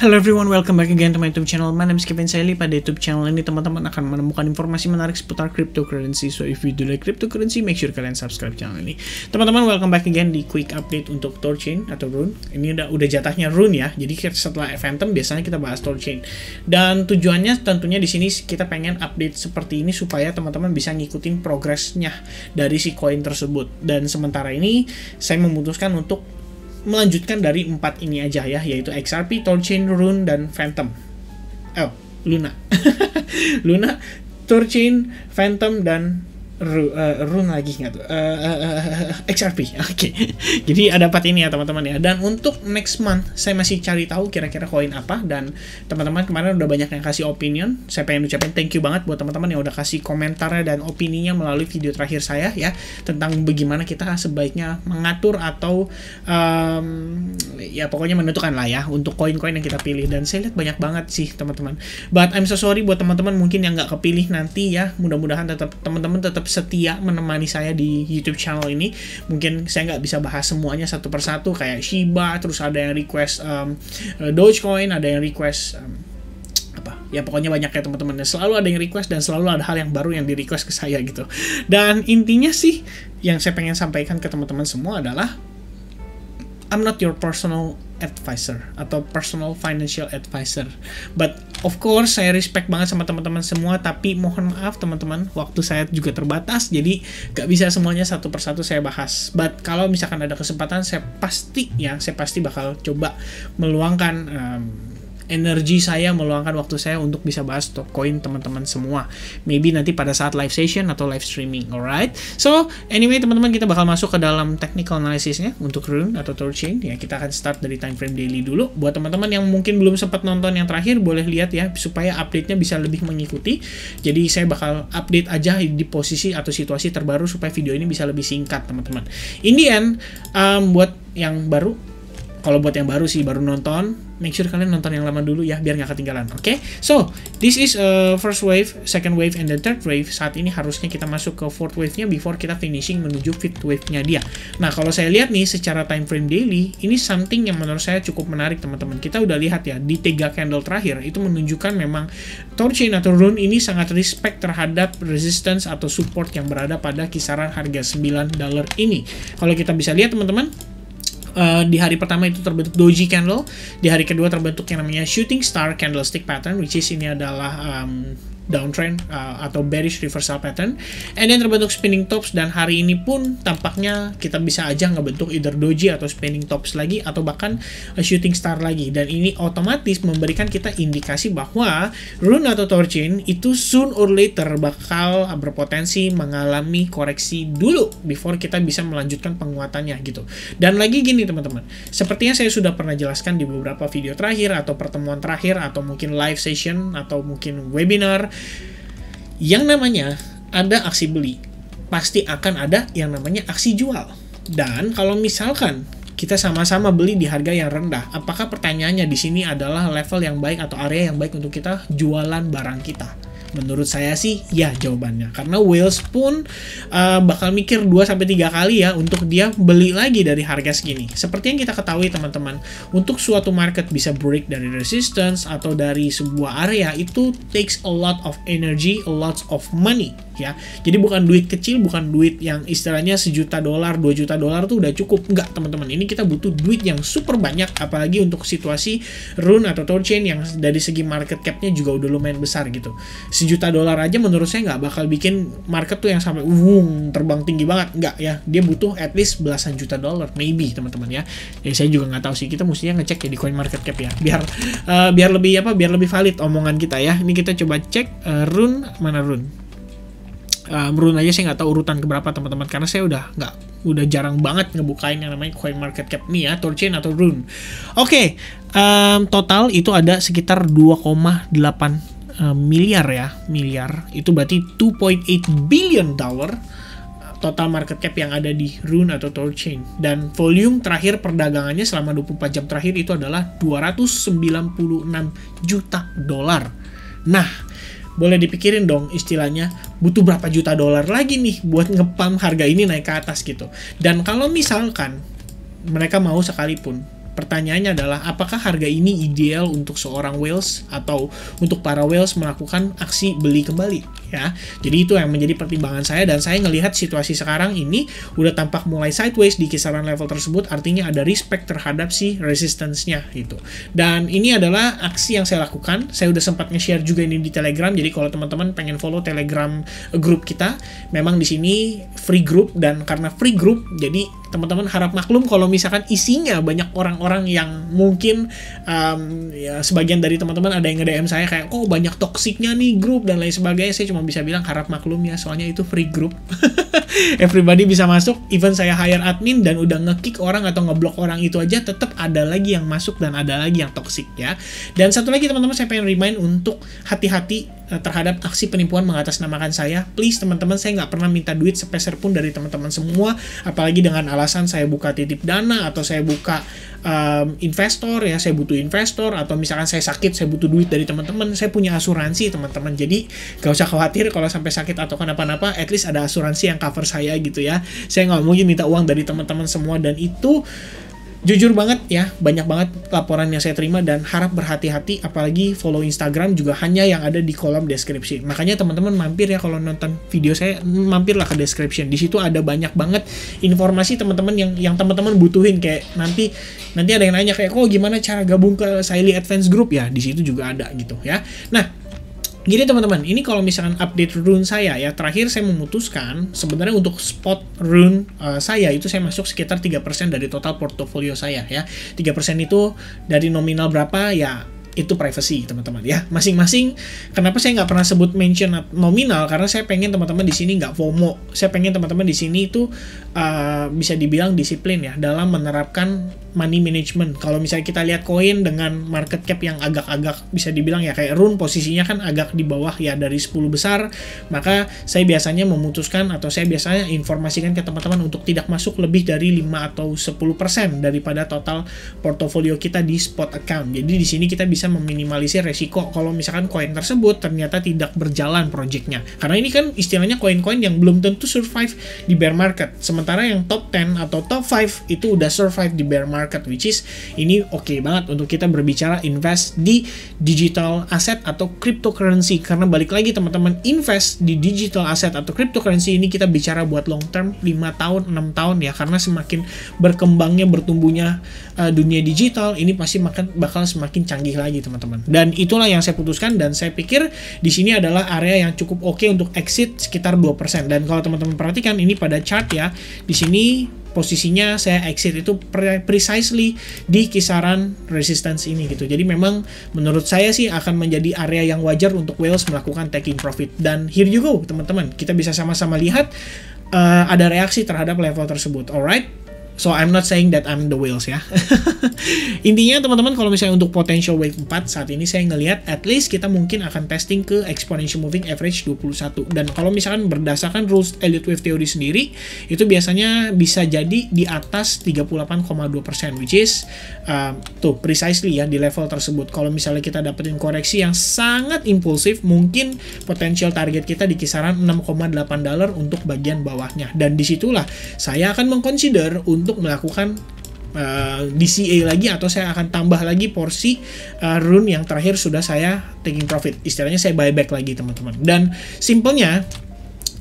Hello everyone, welcome back again to my YouTube channel. My name is Kevin Sally. Pada YouTube channel ini teman-teman akan menemukan informasi menarik seputar cryptocurrency. So if you do like cryptocurrency, make sure kalian subscribe channel ini. Teman-teman, welcome back again di quick update untuk Torchain atau Rune. Ini udah udah jatahnya Rune ya. Jadi setelah Phantom biasanya kita bahas Torchain. Dan tujuannya tentunya di sini kita pengen update seperti ini supaya teman-teman bisa ngikutin progresnya dari si koin tersebut. Dan sementara ini saya memutuskan untuk melanjutkan dari empat ini aja ya, yaitu XRP, Torchain, Rune, dan Phantom. Oh, Luna. Luna, Torchain, Phantom, dan Ru, uh, eh, run lagi nggak tuh? Uh, uh, uh, XRP. Oke. Okay. Jadi ada empat ini ya teman-teman ya. Dan untuk next month saya masih cari tahu kira-kira koin apa dan teman-teman kemarin udah banyak yang kasih opinion. Saya pengen ucapin thank you banget buat teman-teman yang udah kasih komentarnya dan opininya melalui video terakhir saya ya tentang bagaimana kita sebaiknya mengatur atau um, ya pokoknya menentukan lah ya untuk koin-koin yang kita pilih dan saya lihat banyak banget sih teman-teman. But I'm so sorry buat teman-teman mungkin yang nggak kepilih nanti ya. Mudah-mudahan tetap teman-teman tetap setia menemani saya di YouTube channel ini. Mungkin saya nggak bisa bahas semuanya satu persatu kayak Shiba, terus ada yang request um, uh, Dogecoin, ada yang request um, apa ya pokoknya banyak ya teman-teman dan selalu ada yang request dan selalu ada hal yang baru yang di request ke saya gitu dan intinya sih yang saya pengen sampaikan ke teman-teman semua adalah I'm not your personal advisor atau personal financial advisor. But of course saya respect banget sama teman-teman semua tapi mohon maaf teman-teman waktu saya juga terbatas jadi gak bisa semuanya satu persatu saya bahas. But kalau misalkan ada kesempatan saya pasti ya saya pasti bakal coba meluangkan um, energi saya meluangkan waktu saya untuk bisa bahas top coin teman-teman semua. Maybe nanti pada saat live session atau live streaming, alright? So, anyway teman-teman kita bakal masuk ke dalam technical analysisnya untuk rune atau torching. Ya, kita akan start dari time frame daily dulu. Buat teman-teman yang mungkin belum sempat nonton yang terakhir, boleh lihat ya supaya update-nya bisa lebih mengikuti. Jadi saya bakal update aja di posisi atau situasi terbaru supaya video ini bisa lebih singkat, teman-teman. In the end, um, buat yang baru kalau buat yang baru sih baru nonton, make sure kalian nonton yang lama dulu ya biar nggak ketinggalan. Oke, okay? so this is a uh, first wave, second wave, and the third wave. Saat ini harusnya kita masuk ke fourth wave-nya before kita finishing menuju fifth wave-nya dia. Nah kalau saya lihat nih secara time frame daily, ini something yang menurut saya cukup menarik teman-teman. Kita udah lihat ya di tiga candle terakhir itu menunjukkan memang Torchain atau Rune ini sangat respect terhadap resistance atau support yang berada pada kisaran harga 9 dollar ini. Kalau kita bisa lihat teman-teman, uh, di hari pertama itu terbentuk doji candle, di hari kedua terbentuk yang namanya shooting star candlestick pattern, which is ini adalah um, downtrend uh, atau bearish reversal pattern and then terbentuk spinning tops dan hari ini pun tampaknya kita bisa aja ngebentuk either doji atau spinning tops lagi atau bahkan a shooting star lagi dan ini otomatis memberikan kita indikasi bahwa rune atau torchin itu soon or later bakal berpotensi mengalami koreksi dulu before kita bisa melanjutkan penguatannya gitu dan lagi gini teman-teman sepertinya saya sudah pernah jelaskan di beberapa video terakhir atau pertemuan terakhir atau mungkin live session atau mungkin webinar yang namanya ada aksi beli, pasti akan ada yang namanya aksi jual. Dan kalau misalkan kita sama-sama beli di harga yang rendah, apakah pertanyaannya di sini adalah level yang baik atau area yang baik untuk kita jualan barang kita? Menurut saya sih ya jawabannya. Karena Wales pun uh, bakal mikir 2 sampai 3 kali ya untuk dia beli lagi dari harga segini. Seperti yang kita ketahui teman-teman, untuk suatu market bisa break dari resistance atau dari sebuah area itu takes a lot of energy, a lot of money ya. Jadi bukan duit kecil, bukan duit yang istilahnya sejuta dolar, 2 juta dolar tuh udah cukup. Enggak, teman-teman. Ini kita butuh duit yang super banyak apalagi untuk situasi rune atau torchain chain yang dari segi market cap-nya juga udah lumayan besar gitu sejuta dolar aja menurut saya nggak bakal bikin market tuh yang sampai wung terbang tinggi banget nggak ya dia butuh at least belasan juta dolar maybe teman-teman ya jadi ya, saya juga nggak tahu sih kita mestinya ngecek ya di coin market cap ya biar uh, biar lebih apa biar lebih valid omongan kita ya ini kita coba cek uh, run mana run um, aja saya nggak tahu urutan keberapa teman-teman karena saya udah nggak udah jarang banget ngebukain yang namanya coin market cap nih ya torchain atau rune oke okay, um, total itu ada sekitar 2,8 Eh, miliar ya, miliar. Itu berarti 2.8 billion dollar eh, total market cap yang ada di Rune atau Chain. Dan volume terakhir perdagangannya selama 24 jam terakhir itu adalah 296 juta dolar. Nah, boleh dipikirin dong istilahnya butuh berapa juta dolar lagi nih buat ngepam harga ini naik ke atas gitu. Dan kalau misalkan mereka mau sekalipun pertanyaannya adalah apakah harga ini ideal untuk seorang whales atau untuk para whales melakukan aksi beli kembali? ya. Jadi itu yang menjadi pertimbangan saya dan saya ngelihat situasi sekarang ini udah tampak mulai sideways di kisaran level tersebut artinya ada respect terhadap si resistance-nya gitu. Dan ini adalah aksi yang saya lakukan. Saya udah sempat nge-share juga ini di Telegram. Jadi kalau teman-teman pengen follow Telegram grup kita, memang di sini free group dan karena free group jadi teman-teman harap maklum kalau misalkan isinya banyak orang-orang yang mungkin um, ya sebagian dari teman-teman ada yang nge-DM saya kayak oh, banyak toksiknya nih grup dan lain sebagainya saya cuma cuma bisa bilang harap maklum ya soalnya itu free group everybody bisa masuk even saya hire admin dan udah ngekick orang atau ngeblok orang itu aja tetap ada lagi yang masuk dan ada lagi yang toxic ya dan satu lagi teman-teman saya pengen remind untuk hati-hati Eh, terhadap aksi penipuan mengatasnamakan saya. Please teman-teman, saya nggak pernah minta duit sepeser pun dari teman-teman semua, apalagi dengan alasan saya buka titip dana atau saya buka um, investor ya, saya butuh investor atau misalkan saya sakit, saya butuh duit dari teman-teman, saya punya asuransi teman-teman. Jadi nggak usah khawatir kalau sampai sakit atau kenapa-napa, at least ada asuransi yang cover saya gitu ya. Saya nggak mungkin minta uang dari teman-teman semua dan itu jujur banget ya, banyak banget laporan yang saya terima dan harap berhati-hati apalagi follow Instagram juga hanya yang ada di kolom deskripsi. Makanya teman-teman mampir ya kalau nonton video saya mampirlah ke description. Di situ ada banyak banget informasi teman-teman yang yang teman-teman butuhin kayak nanti nanti ada yang nanya kayak kok oh, gimana cara gabung ke Saily Advance Group ya? Di situ juga ada gitu ya. Nah, Gini teman-teman, ini kalau misalkan update rune saya ya, terakhir saya memutuskan sebenarnya untuk spot rune uh, saya itu saya masuk sekitar 3% dari total portofolio saya ya. 3% itu dari nominal berapa ya itu privacy teman-teman ya masing-masing kenapa saya nggak pernah sebut mention nominal karena saya pengen teman-teman di sini nggak FOMO saya pengen teman-teman di sini itu uh, bisa dibilang disiplin ya dalam menerapkan money management. Kalau misalnya kita lihat koin dengan market cap yang agak-agak bisa dibilang ya kayak Rune posisinya kan agak di bawah ya dari 10 besar, maka saya biasanya memutuskan atau saya biasanya informasikan ke teman-teman untuk tidak masuk lebih dari 5 atau 10% daripada total portofolio kita di spot account. Jadi di sini kita bisa meminimalisir resiko kalau misalkan koin tersebut ternyata tidak berjalan projectnya. Karena ini kan istilahnya koin-koin yang belum tentu survive di bear market. Sementara yang top 10 atau top 5 itu udah survive di bear market market which is ini oke okay banget untuk kita berbicara invest di digital asset atau cryptocurrency karena balik lagi teman-teman invest di digital asset atau cryptocurrency ini kita bicara buat long term 5 tahun 6 tahun ya karena semakin berkembangnya bertumbuhnya uh, dunia digital ini pasti makan bakal semakin canggih lagi teman-teman dan itulah yang saya putuskan dan saya pikir di sini adalah area yang cukup oke okay untuk exit sekitar 2% dan kalau teman-teman perhatikan ini pada chart ya di sini posisinya saya exit itu precisely di kisaran resistance ini gitu. Jadi memang menurut saya sih akan menjadi area yang wajar untuk whales melakukan taking profit. Dan here you go teman-teman, kita bisa sama-sama lihat uh, ada reaksi terhadap level tersebut. Alright, So I'm not saying that I'm the whales ya. Intinya teman-teman kalau misalnya untuk potential wave 4 saat ini saya ngelihat at least kita mungkin akan testing ke exponential moving average 21 dan kalau misalkan berdasarkan rules elliott wave theory sendiri itu biasanya bisa jadi di atas 38,2% which is uh, tuh precisely ya di level tersebut. Kalau misalnya kita dapetin koreksi yang sangat impulsif mungkin potential target kita di kisaran 6,8 dollar untuk bagian bawahnya dan disitulah saya akan mengconsider untuk untuk melakukan uh, eh, DCA lagi atau saya akan tambah lagi porsi uh, rune yang terakhir sudah saya taking profit. Istilahnya saya buyback lagi teman-teman. Dan simpelnya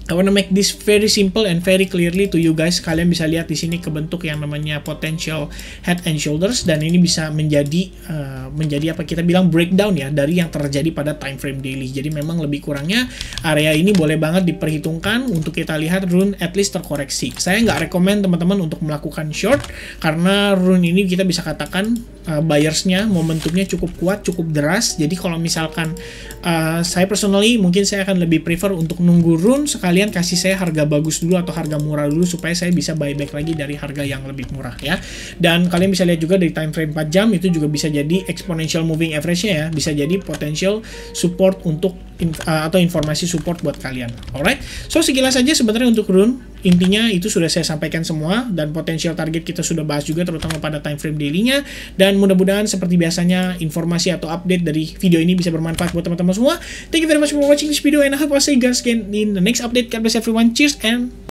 I wanna make this very simple and very clearly to you guys. Kalian bisa lihat di sini kebentuk yang namanya potential head and shoulders dan ini bisa menjadi uh, menjadi apa kita bilang breakdown ya dari yang terjadi pada time frame daily. Jadi memang lebih kurangnya area ini boleh banget diperhitungkan untuk kita lihat rune at least terkoreksi. Saya nggak rekomend teman-teman untuk melakukan short karena rune ini kita bisa katakan uh, buyersnya momentumnya cukup kuat cukup deras jadi kalau misalkan uh, saya personally mungkin saya akan lebih prefer untuk nunggu run sekalian kasih saya harga bagus dulu atau harga murah dulu supaya saya bisa buyback lagi dari harga yang lebih murah ya dan kalian bisa lihat juga dari time frame 4 jam itu juga bisa jadi exponential moving average-nya ya bisa jadi potential support untuk in, uh, eh, atau informasi support buat kalian. Alright, so sekilas saja sebenarnya untuk rune intinya itu sudah saya sampaikan semua dan potensial target kita sudah bahas juga terutama pada time frame dailynya dan mudah-mudahan seperti biasanya informasi atau update dari video ini bisa bermanfaat buat teman-teman semua. Thank you very much for watching this video and I hope I see you guys again in the next update. God bless everyone. Cheers and